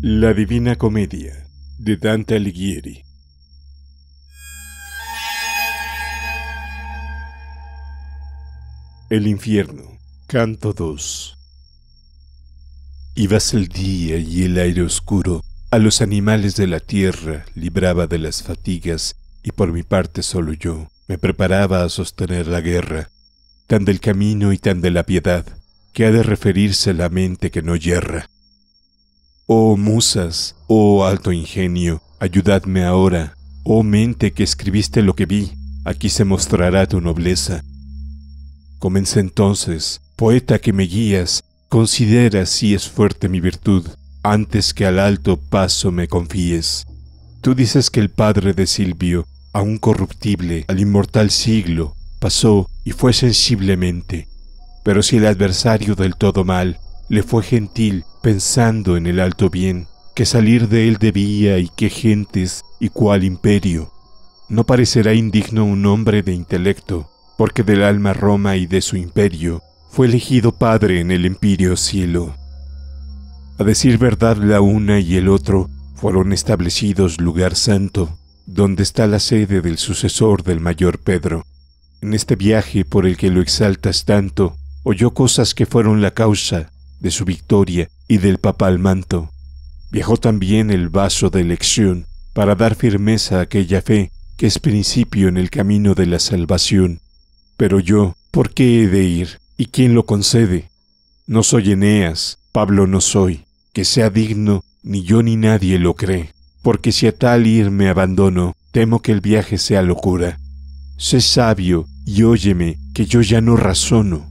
La Divina Comedia de Dante Alighieri El infierno, canto 2 Ibas el día y el aire oscuro, a los animales de la tierra libraba de las fatigas, y por mi parte solo yo me preparaba a sostener la guerra, tan del camino y tan de la piedad, que ha de referirse la mente que no yerra Oh musas, oh alto ingenio, ayudadme ahora. Oh mente que escribiste lo que vi, aquí se mostrará tu nobleza. Comencé entonces, poeta que me guías, considera si es fuerte mi virtud, antes que al alto paso me confíes. Tú dices que el padre de Silvio, a corruptible, al inmortal siglo, pasó y fue sensiblemente. Pero si el adversario del todo mal, le fue gentil pensando en el alto bien que salir de él debía y qué gentes y cuál imperio. No parecerá indigno un hombre de intelecto, porque del alma Roma y de su imperio fue elegido padre en el imperio cielo. A decir verdad la una y el otro fueron establecidos lugar santo, donde está la sede del sucesor del mayor Pedro. En este viaje por el que lo exaltas tanto, oyó cosas que fueron la causa de su victoria y del papal manto. Viajó también el vaso de elección para dar firmeza a aquella fe que es principio en el camino de la salvación. Pero yo, ¿por qué he de ir? ¿Y quién lo concede? No soy Eneas, Pablo no soy, que sea digno, ni yo ni nadie lo cree, porque si a tal ir me abandono, temo que el viaje sea locura. Sé sabio y óyeme, que yo ya no razono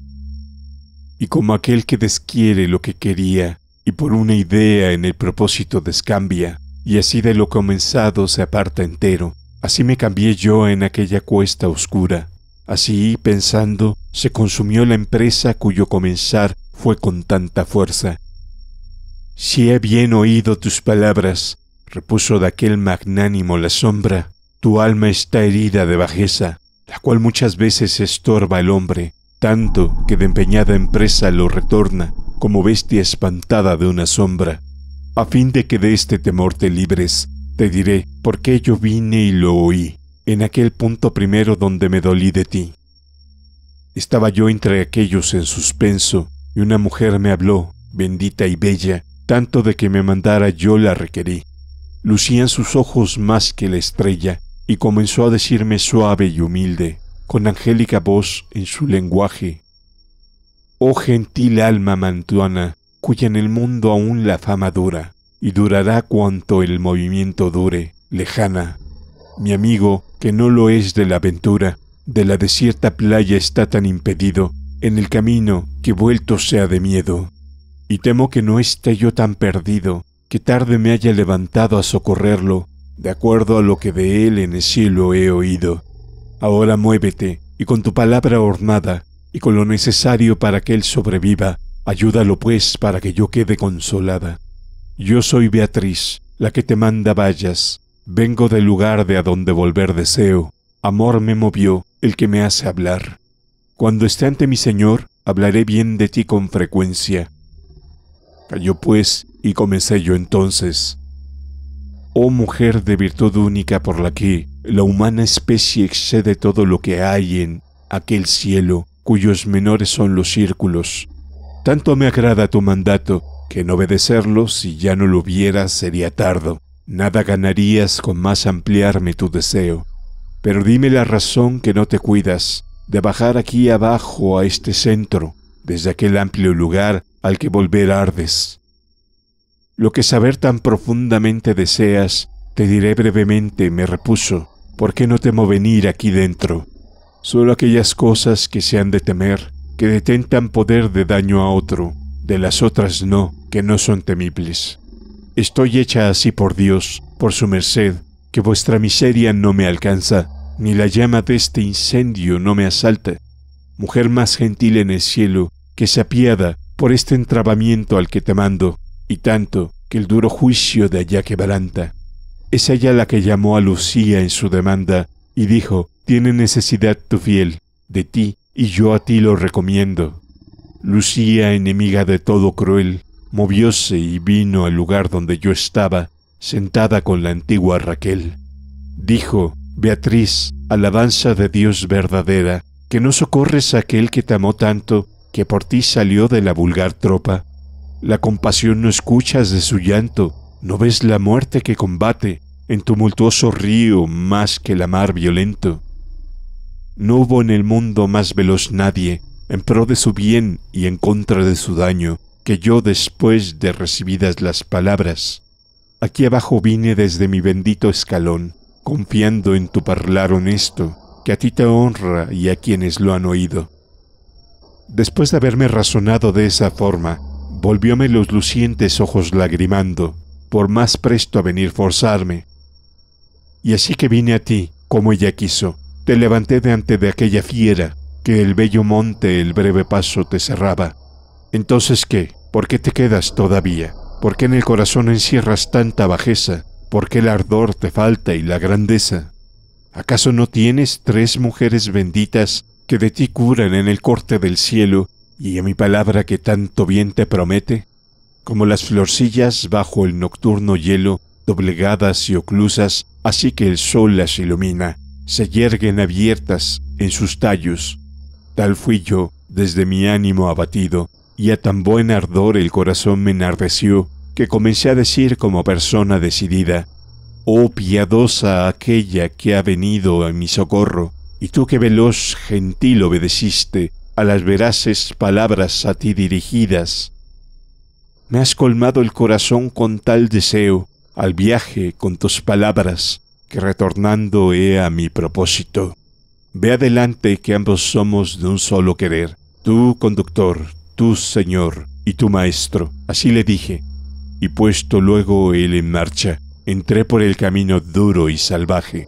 y como aquel que desquiere lo que quería, y por una idea en el propósito descambia, y así de lo comenzado se aparta entero. Así me cambié yo en aquella cuesta oscura. Así, pensando, se consumió la empresa cuyo comenzar fue con tanta fuerza. Si he bien oído tus palabras, repuso de aquel magnánimo la sombra, tu alma está herida de bajeza, la cual muchas veces estorba el hombre, tanto que de empeñada empresa lo retorna como bestia espantada de una sombra. A fin de que de este temor te libres, te diré por qué yo vine y lo oí, en aquel punto primero donde me dolí de ti. Estaba yo entre aquellos en suspenso, y una mujer me habló, bendita y bella, tanto de que me mandara yo la requerí. Lucían sus ojos más que la estrella, y comenzó a decirme suave y humilde, con angélica voz en su lenguaje. Oh gentil alma mantuana, cuya en el mundo aún la fama dura, y durará cuanto el movimiento dure, lejana. Mi amigo, que no lo es de la aventura, de la desierta playa está tan impedido, en el camino, que vuelto sea de miedo. Y temo que no esté yo tan perdido, que tarde me haya levantado a socorrerlo, de acuerdo a lo que de él en el cielo he oído. Ahora muévete, y con tu palabra ornada, y con lo necesario para que él sobreviva, ayúdalo pues para que yo quede consolada. Yo soy Beatriz, la que te manda vayas, vengo del lugar de adonde volver deseo, amor me movió, el que me hace hablar. Cuando esté ante mi Señor, hablaré bien de ti con frecuencia. Cayó pues, y comencé yo entonces, oh mujer de virtud única por la que la humana especie excede todo lo que hay en aquel cielo cuyos menores son los círculos. Tanto me agrada tu mandato que en obedecerlo, si ya no lo hubiera, sería tardo. Nada ganarías con más ampliarme tu deseo. Pero dime la razón que no te cuidas de bajar aquí abajo a este centro, desde aquel amplio lugar al que volver ardes. Lo que saber tan profundamente deseas, te diré brevemente, me repuso, ¿por qué no temo venir aquí dentro? Solo aquellas cosas que se han de temer, que detentan poder de daño a otro, de las otras no, que no son temibles. Estoy hecha así por Dios, por su merced, que vuestra miseria no me alcanza, ni la llama de este incendio no me asalta. Mujer más gentil en el cielo, que se apiada por este entrabamiento al que te mando, y tanto que el duro juicio de allá quebranta. Es ella la que llamó a Lucía en su demanda y dijo, tiene necesidad tu fiel, de ti, y yo a ti lo recomiendo. Lucía, enemiga de todo cruel, movióse y vino al lugar donde yo estaba, sentada con la antigua Raquel. Dijo, Beatriz, alabanza de Dios verdadera, que no socorres a aquel que te amó tanto, que por ti salió de la vulgar tropa, la compasión no escuchas de su llanto, no ves la muerte que combate en tumultuoso río más que la mar violento. No hubo en el mundo más veloz nadie, en pro de su bien y en contra de su daño, que yo después de recibidas las palabras. Aquí abajo vine desde mi bendito escalón, confiando en tu parlar honesto, que a ti te honra y a quienes lo han oído. Después de haberme razonado de esa forma, volvióme los lucientes ojos lagrimando, por más presto a venir forzarme. Y así que vine a ti, como ella quiso, te levanté delante de aquella fiera, que el bello monte el breve paso te cerraba. Entonces qué, ¿por qué te quedas todavía? ¿Por qué en el corazón encierras tanta bajeza? ¿Por qué el ardor te falta y la grandeza? ¿Acaso no tienes tres mujeres benditas que de ti curan en el corte del cielo y a mi palabra que tanto bien te promete, como las florcillas bajo el nocturno hielo, doblegadas y oclusas, así que el sol las ilumina, se yerguen abiertas en sus tallos. Tal fui yo, desde mi ánimo abatido, y a tan buen ardor el corazón me enardeció, que comencé a decir como persona decidida, Oh piadosa aquella que ha venido a mi socorro, y tú que veloz gentil obedeciste, a las veraces palabras a ti dirigidas. Me has colmado el corazón con tal deseo al viaje con tus palabras, que retornando he a mi propósito. Ve adelante que ambos somos de un solo querer, tú conductor, tú señor y tu maestro. Así le dije, y puesto luego él en marcha, entré por el camino duro y salvaje.